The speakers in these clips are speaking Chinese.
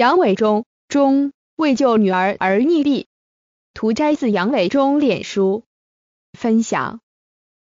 杨伟忠忠为救女儿而溺毙，图摘自杨伟忠脸书分享。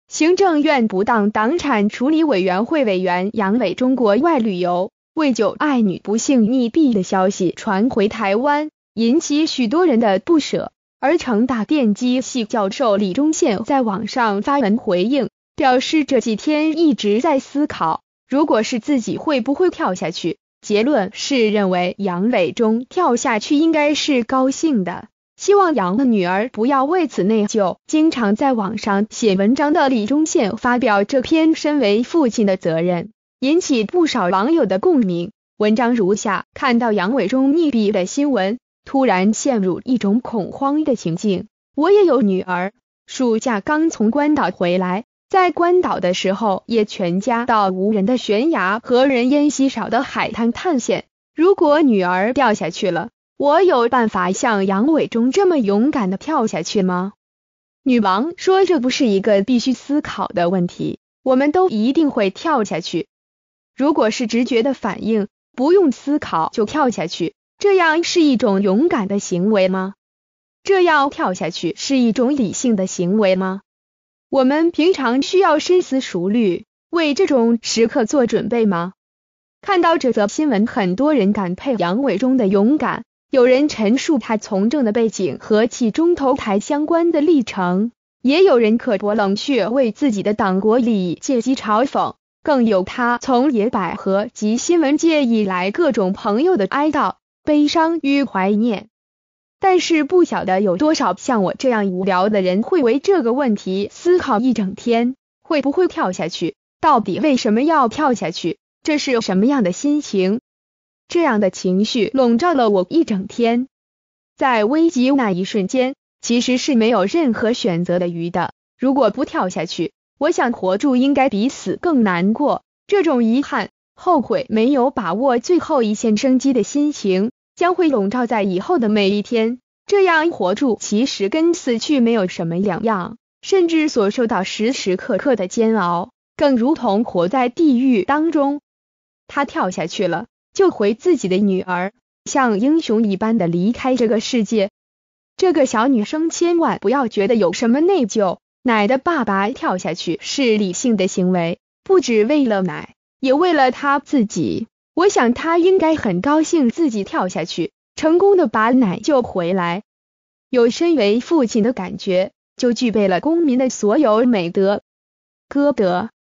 行政院不当党产处理委员会委员杨伟忠国外旅游为救爱女不幸溺毙的消息传回台湾，引起许多人的不舍。而成大电机系教授李忠宪在网上发文回应，表示这几天一直在思考，如果是自己会不会跳下去。结论是认为杨伟忠跳下去应该是高兴的，希望杨的女儿不要为此内疚。经常在网上写文章的李忠宪发表这篇身为父亲的责任，引起不少网友的共鸣。文章如下：看到杨伟忠溺毙的新闻，突然陷入一种恐慌的情境。我也有女儿，暑假刚从关岛回来。在关岛的时候，也全家到无人的悬崖和人烟稀少的海滩探险。如果女儿掉下去了，我有办法像杨伟忠这么勇敢的跳下去吗？女王说，这不是一个必须思考的问题。我们都一定会跳下去。如果是直觉的反应，不用思考就跳下去，这样是一种勇敢的行为吗？这样跳下去是一种理性的行为吗？我们平常需要深思熟虑，为这种时刻做准备吗？看到这则新闻，很多人感佩杨伟忠的勇敢，有人陈述他从政的背景和其中投台相关的历程，也有人刻薄冷血为自己的党国利益借机嘲讽，更有他从野百合及新闻界以来各种朋友的哀悼、悲伤与怀念。但是不晓得有多少像我这样无聊的人会为这个问题思考一整天，会不会跳下去？到底为什么要跳下去？这是什么样的心情？这样的情绪笼罩了我一整天。在危急那一瞬间，其实是没有任何选择的余的。如果不跳下去，我想活住应该比死更难过。这种遗憾、后悔没有把握最后一线生机的心情。将会笼罩在以后的每一天，这样活住其实跟死去没有什么两样，甚至所受到时时刻刻的煎熬，更如同活在地狱当中。他跳下去了，救回自己的女儿，像英雄一般的离开这个世界。这个小女生千万不要觉得有什么内疚，奶的爸爸跳下去是理性的行为，不止为了奶，也为了她自己。我想他应该很高兴自己跳下去，成功的把奶救回来。有身为父亲的感觉，就具备了公民的所有美德。歌德。